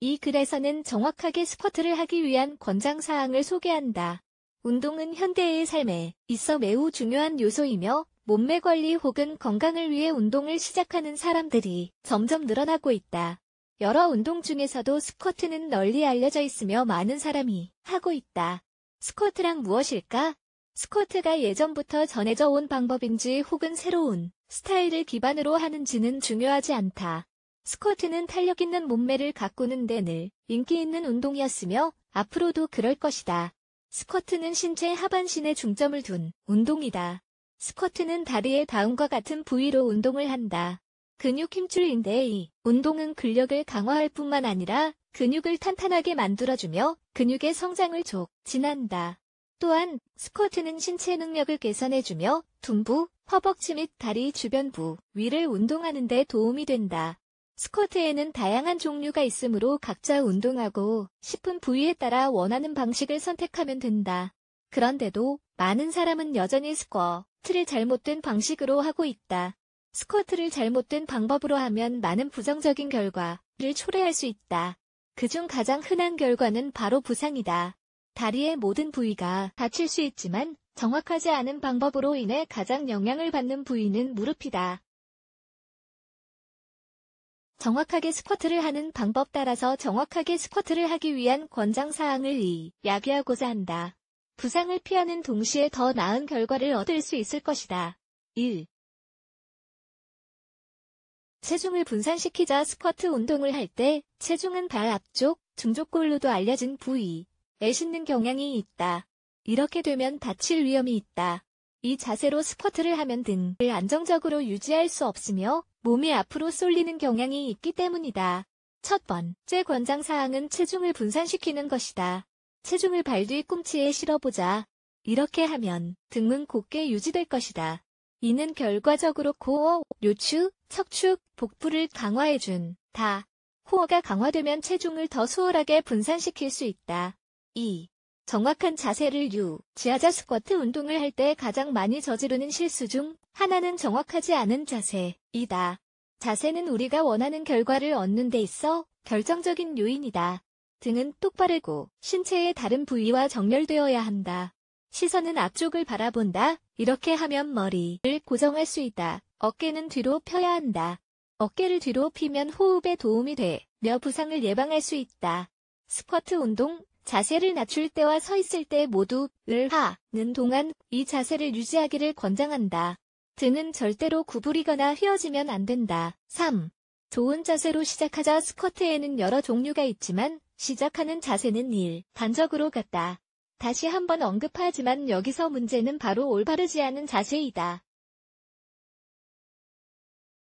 이 글에서는 정확하게 스쿼트를 하기 위한 권장사항을 소개한다. 운동은 현대의 삶에 있어 매우 중요한 요소이며 몸매 관리 혹은 건강을 위해 운동을 시작하는 사람들이 점점 늘어나고 있다. 여러 운동 중에서도 스쿼트는 널리 알려져 있으며 많은 사람이 하고 있다. 스쿼트란 무엇일까? 스쿼트가 예전부터 전해져 온 방법인지 혹은 새로운 스타일을 기반으로 하는지는 중요하지 않다. 스쿼트는 탄력 있는 몸매를 가꾸는 데 늘 인기 있는 운동이었으며 앞으로도 그럴 것이다. 스쿼트는 신체 하반신에 중점을 둔 운동이다. 스쿼트는 다리의 다음과 같은 부위로 운동을 한다. 근육 힘줄인데 이 운동은 근력을 강화할 뿐만 아니라 근육을 탄탄하게 만들어주며 근육의 성장을 촉진한다. 또한 스쿼트는 신체 능력을 개선해주며 둔부 허벅지 및 다리 주변부 위를 운동하는 데 도움이 된다. 스쿼트에는 다양한 종류가 있으므로 각자 운동하고 싶은 부위에 따라 원하는 방식을 선택하면 된다. 그런데도 많은 사람은 여전히 스쿼트를 잘못된 방식으로 하고 있다. 스쿼트를 잘못된 방법으로 하면 많은 부정적인 결과를 초래할 수 있다. 그중 가장 흔한 결과는 바로 부상이다. 다리의 모든 부위가 다칠 수 있지만 정확하지 않은 방법으로 인해 가장 영향을 받는 부위는 무릎이다. 정확하게 스쿼트를 하는 방법 따라서 정확하게 스쿼트를 하기 위한 권장사항을 이 야기하고자 한다. 부상을 피하는 동시에 더 나은 결과를 얻을 수 있을 것이다. 1. 체중을 분산시키자 스쿼트 운동을 할 때 체중은 발 앞쪽, 중족골로도 알려진 부위, 에 싣는 경향이 있다. 이렇게 되면 다칠 위험이 있다. 이 자세로 스쿼트를 하면 등을 안정적으로 유지할 수 없으며 몸이 앞으로 쏠리는 경향이 있기 때문이다. 첫 번째 권장 사항은 체중을 분산시키는 것이다. 체중을 발뒤 꿈치에 실어보자. 이렇게 하면 등은 곧게 유지될 것이다. 이는 결과적으로 코어, 요추, 척추, 복부를 강화해준 다. 코어가 강화되면 체중을 더 수월하게 분산시킬 수 있다. 2. 정확한 자세를 유, 지하자 스쿼트 운동을 할 때 가장 많이 저지르는 실수 중 하나는 정확하지 않은 자세이다. 자세는 우리가 원하는 결과를 얻는 데 있어 결정적인 요인이다. 등은 똑바르고 신체의 다른 부위와 정렬되어야 한다. 시선은 앞쪽을 바라본다. 이렇게 하면 머리를 고정할 수 있다. 어깨는 뒤로 펴야 한다. 어깨를 뒤로 피면 호흡에 도움이 되며 부상을 예방할 수 있다. 스쿼트 운동, 자세를 낮출 때와 서 있을 때 모두 을 하는 동안 이 자세를 유지하기를 권장한다. 등은 절대로 구부리거나 휘어지면 안 된다. 3. 좋은 자세로 시작하자 스쿼트에는 여러 종류가 있지만 시작하는 자세는 1. 반적으로 같다. 다시 한번 언급하지만 여기서 문제는 바로 올바르지 않은 자세이다.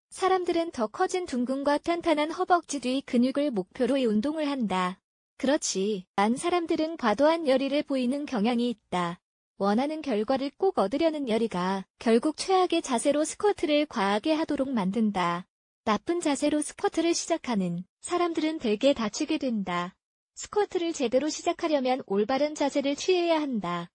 사람들은 더 커진 둥근과 탄탄한 허벅지 뒤 근육을 목표로 이 운동을 한다. 그렇지. 난 사람들은 과도한 열의를 보이는 경향이 있다. 원하는 결과를 꼭 얻으려는 열의가 결국 최악의 자세로 스쿼트를 과하게 하도록 만든다. 나쁜 자세로 스쿼트를 시작하는 사람들은 대개 다치게 된다. 스쿼트를 제대로 시작하려면 올바른 자세를 취해야 한다.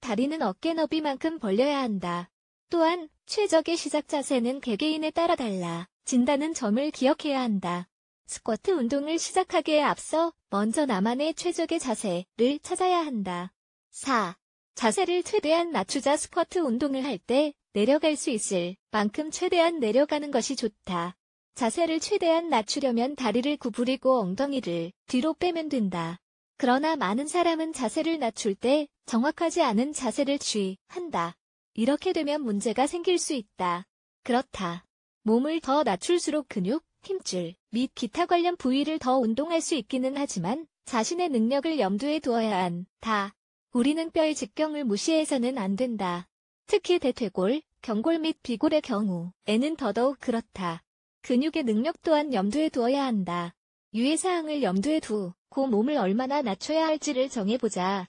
다리는 어깨 너비만큼 벌려야 한다. 또한 최적의 시작 자세는 개개인에 따라 달라 진다는 점을 기억해야 한다. 스쿼트 운동을 시작하기에 앞서 먼저 나만의 최적의 자세를 찾아야 한다. 4. 자세를 최대한 낮추자 스쿼트 운동을 할 때 내려갈 수 있을 만큼 최대한 내려가는 것이 좋다. 자세를 최대한 낮추려면 다리를 구부리고 엉덩이를 뒤로 빼면 된다. 그러나 많은 사람은 자세를 낮출 때 정확하지 않은 자세를 취한다. 이렇게 되면 문제가 생길 수 있다. 그렇다. 몸을 더 낮출수록 근육, 힘줄 및 기타 관련 부위를 더 운동할 수 있기는 하지만 자신의 능력을 염두에 두어야 한다. 우리는 뼈의 직경을 무시해서는 안 된다. 특히 대퇴골, 경골 및 비골의 경우 에는 더더욱 그렇다. 근육의 능력 또한 염두에 두어야 한다. 유해사항을 염두에 두고 몸을 얼마나 낮춰야 할지를 정해보자.